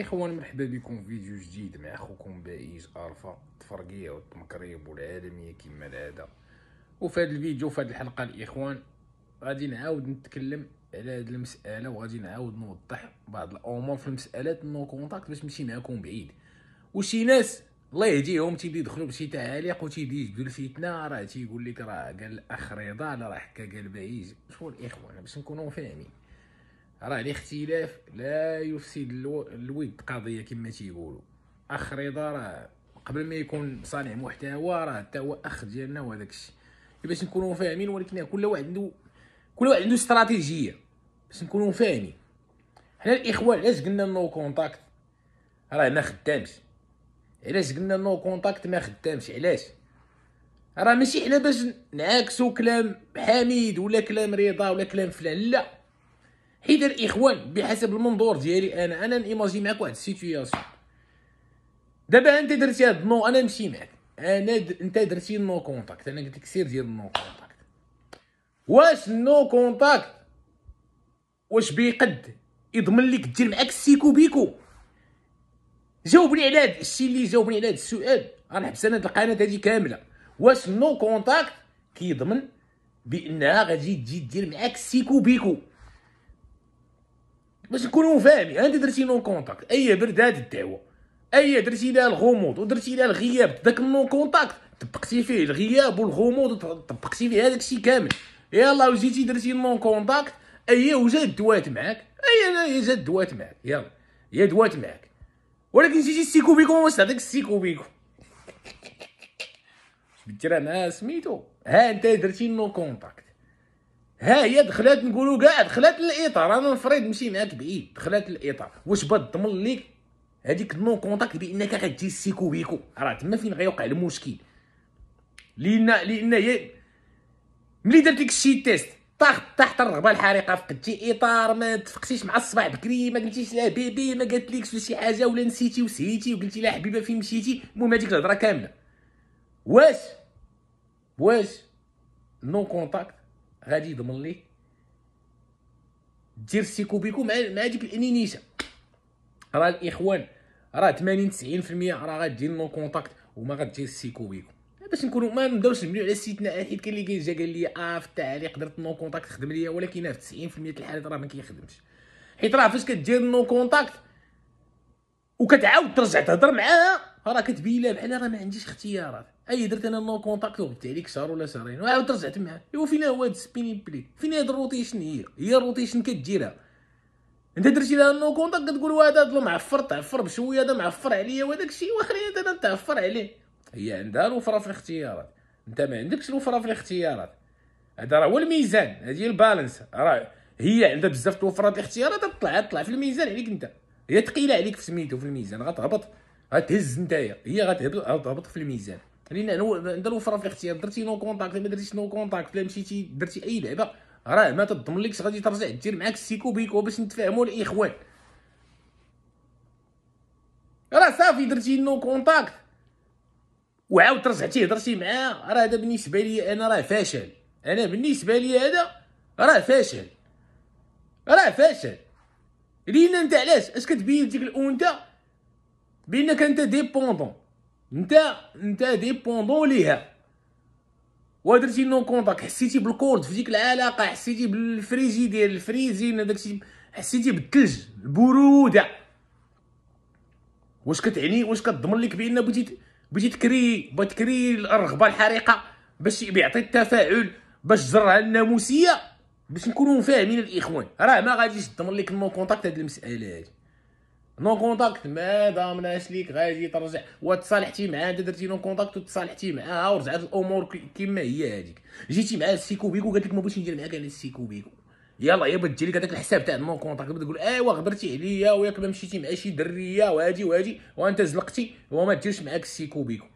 اخوان مرحبا بكم في فيديو جديد مع اخوكم بائج الفا التفرقيه والتمكريب والعالميه كما العاده وفي هذا الفيديو في هذه الحلقه الاخوان غادي نعاود نتكلم على هذه المساله وغادي نعاود نوضح بعض الامور في المسالات نو كونتاكت باش نمشي معكم بعيد وشي ناس الله يهديهم تيبدا يدخلوا بشي تعاليق وتيبدي يجبدوا الفتنه راه تيقول لك راه قال الاخ رضا راه حكى قال بائج شكون الاخوان باش نكونوا فاهمين راه الاختلاف لا يفسد الو... الود قضيه كما تيقولوا اخ رضا راه قبل ما يكون صانع محتوى راه حتى هو اخ ديالنا وهذاك الشيء باش نكونوا فاهمين ولكن كل واحد عنده كل واحد عنده استراتيجيه باش نكونوا فاهمين حنا الاخوان علاش قلنا نو كونتاكت راه ما خدامش علاش قلنا نو كونتاكت ما خدامش علاش راه ماشي حنا باش نعاكسو كلام حميد ولا كلام رضا ولا كلام فلان لا حيت الاخوان بحسب المنظور ديالي انا انا نيماجي معاك واحد السيتوياسيون دابا انت درتي هاد النو انا نمشي معاك انا د... انت درتي نو كونتاكت انا قلت لك سير ديال النو كونتاكت واش نو كونتاكت واش بيقد يضمن لك دير معاك السيكو بيكو جاوبني على هاد الشيء اللي جاوبني على هاد السؤال غنحبس انا القناه هذه كامله واش نو كونتاكت كيضمن بانها غادي تجي دير معاك السيكو بيكو باش نكونوا فاهمين انت درتي نون كونتاكت اي برد الدعوه اي درتي لها الغموض ودرتي لها الغياب داك النون كونتاكت طبقتي فيه الغياب والغموض طبقتي فيه هذاك الشيء كامل يلا وجيتي درتي نون كونتاكت اي وجا دوات معاك اي جا دوات معاك يلا يا دوات معاك ولكن جيتي السيكو بيكو واش هذاك السيكو بيكو بديرها مع سميتو ها انت درتي نو كونتاكت ها هي دخلات نقولوا كاع دخلات للاطار انا نفرض نمشي معاك بعيد دخلات للاطار واش بضمن ليك هذيك نو كونتاكت بانك غتجي سيكو بيكو راه تما فين غيوقع المشكل لان لان هي ملي درت لك شي تيست طاح تحت الرغبه الحارقه فقدتي اطار ما تفقتيش مع الصباح بكري ما قلتيش لها بيبي ما قالت شي حاجه ولا نسيتي وسهيتي وقلتي لها حبيبه فين مشيتي المهم هذيك الهضره كامله واش واش نو كونتاكت غادي يضمن ليك دير السيكو بيكو مع مع ديك الانينيشه راه الاخوان راه 80 90% راه غادي نو كونتاكت وما غادير السيكو بيكو باش نكونوا ما نبداوش نبنيو على سيتنا آه، حيت كاين اللي كاين جا قال لي اه في التعليق درت نو كونتاكت خدم ليا ولكن آه، في 90% الحالات راه ما كيخدمش حيت راه فاش كدير نو كونتاكت وكتعاود ترجع تهضر معاها راه كتبين لها بحال راه ما عنديش اختيارات اي درت انا نو كونتاكت وبت عليك شهر ولا شهرين وعاود رجعت معاها ايوا فين هو هاد سبيني بلي فين هاد الروتيشن هي هي الروتيشن كديرها انت درتي لها نو كونتاكت كتقول هذا هذا معفر تعفر بشويه هذا معفر عليا وهذاك الشيء واخرين انا تعفر عليه هي عندها الوفره في الاختيارات انت ما عندكش الوفره في الاختيارات هذا راه هو الميزان هذه البالانس راه هي عندها بزاف توفرات الاختيارات طلع طلع في الميزان عليك انت هي ثقيله عليك في سميتو في الميزان غتهبط غتهز نتايا هي غتهبط في الميزان لان ندير الوفره في الاختيار درتي نو كونتاكت ما درتيش نو كونتاكت لا مشيتي درتي اي لعبه راه ما تضمنلكش غادي ترجع دير معاك السيكو بيكو باش نتفاهموا الاخوان راه صافي درتي نو كونتاكت وعاود رجعتي هضرتي معاه راه هذا بالنسبه لي انا راه فاشل انا بالنسبه لي هذا راه فاشل راه فاشل لان انت علاش اش كتبين ديك الانثى بانك انت ديبوندون انت انت ديبوندون ليها ودرتي نون كونتاك حسيتي بالكورد في ديك العلاقه حسيتي بالفريجي ديال الفريزين داكشي حسيتي بالثلج البروده واش كتعني واش كتضمن لك بان بغيتي بغيتي تكري بغيتي تكري الرغبه الحريقه باش يعطي التفاعل باش تزرع الناموسيه باش نكونوا فاهمين الاخوان راه ما غاديش تضمن لك نو كونتاكت هذه المساله هذه نو كونتاكت ما ضامناش ليك غادي ترجع وتصالحتي معاه انت درتي نو كونتاكت وتصالحتي معاها ورجعت الامور كما هي هذيك جيتي مع السيكو بيكو قالت لك ما بغيتش ندير معاك انا السيكو بيكو يلا يابا تجي لك هذاك الحساب تاع نو كونتاكت بدا تقول ايوا غدرتي عليا وياك ما مشيتي مع شي دريه وهادي وهادي وانت زلقتي وما ديرش معاك السيكو بيكو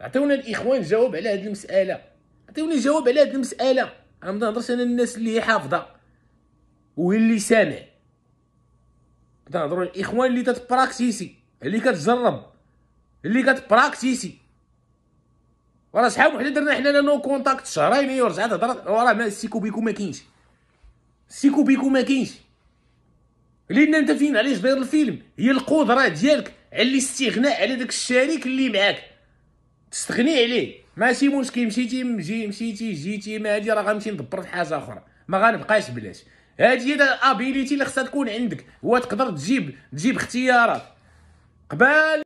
عطيونا الاخوان جواب على هذه المساله عطيوني جواب على هذه المساله انا ما نهضرش انا الناس اللي حافظه واللي سامع تنهضروا الاخوان اللي تتبراكتيسي اللي كتجرب اللي كتبراكتيسي وراه شحال وحده درنا حنا نو كونتاكت شهرين هي ورجعت هضرت وراه ما السيكو بيكو ما كاينش السيكو بيكو ما كاينش لان انت فين علاش داير الفيلم هي القدره ديالك على الاستغناء على داك الشريك اللي معاك تستغني عليه ماشي مشكل مشيتي مجي مشيتي جيتي ما هادي راه غنمشي ندبر في حاجه اخرى ما غنبقاش بلاش هادي هي الابيليتي اللي خصها تكون عندك هو تقدر تجيب تجيب اختيارات قبال